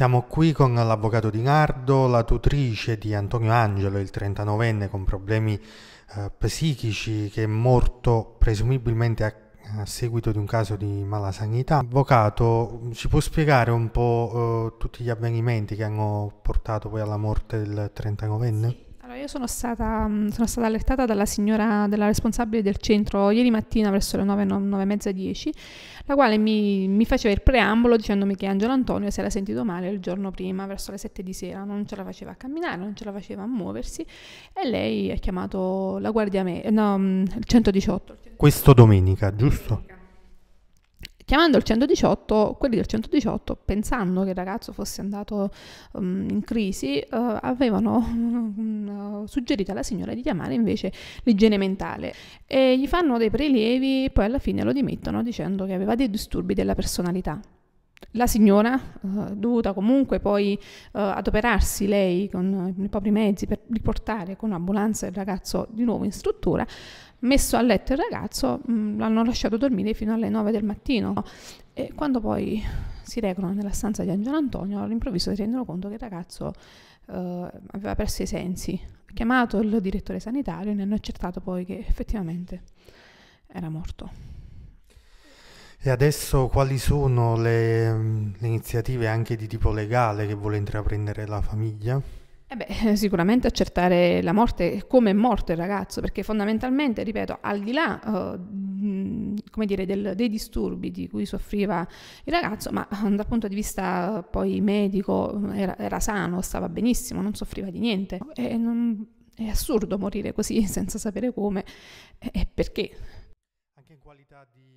Siamo qui con l'avvocato di Nardo, la tutrice di Antonio Angelo, il 39enne con problemi eh, psichici che è morto presumibilmente a, a, seguito di un caso di mala sanità. Avvocato, ci può spiegare un po' eh, tutti gli avvenimenti che hanno portato poi alla morte del 39enne? Sì sono stata, mm, sono stata, allertata dalla signora, della responsabile del centro ieri mattina verso le 930 10, la quale mi, mi, faceva il preambolo dicendomi che Angelo Antonio si era sentito male il giorno prima, verso le 7 di sera, non ce la faceva a camminare, non ce la faceva a muoversi e lei ha chiamato la guardia me- no, mm, il 118. Questo domenica, giusto? Domenica chiamando il 118, quelli del 118, pensando che il ragazzo fosse andato um, in crisi, uh, avevano uh, suggerito alla signora di chiamare invece l'igiene mentale e gli fanno dei prelievi, e poi alla fine lo dimettono dicendo che aveva dei disturbi della personalità. La signora, eh, dovuta comunque poi eh, adoperarsi lei con eh, i propri mezzi per riportare con ambulanza il ragazzo di nuovo in struttura, messo a letto il ragazzo, mh, mm, l'hanno lasciato dormire fino alle 9 del mattino. E quando poi si recano nella stanza di Angelo Antonio, all'improvviso si rendono conto che il ragazzo eh, aveva perso i sensi. Ha chiamato il direttore sanitario e ne hanno accertato poi che effettivamente era morto. E adesso quali sono le, mm, le, iniziative anche di tipo legale che vuole intraprendere la famiglia? Eh beh, sicuramente accertare la morte, come è morto il ragazzo, perché fondamentalmente, ripeto, al di là uh, dire, del, dei disturbi di cui soffriva il ragazzo, ma eh, dal punto di vista eh, poi medico mm, era, era sano, stava benissimo, non soffriva di niente. E non, è assurdo morire così senza sapere come e perché. Anche in qualità di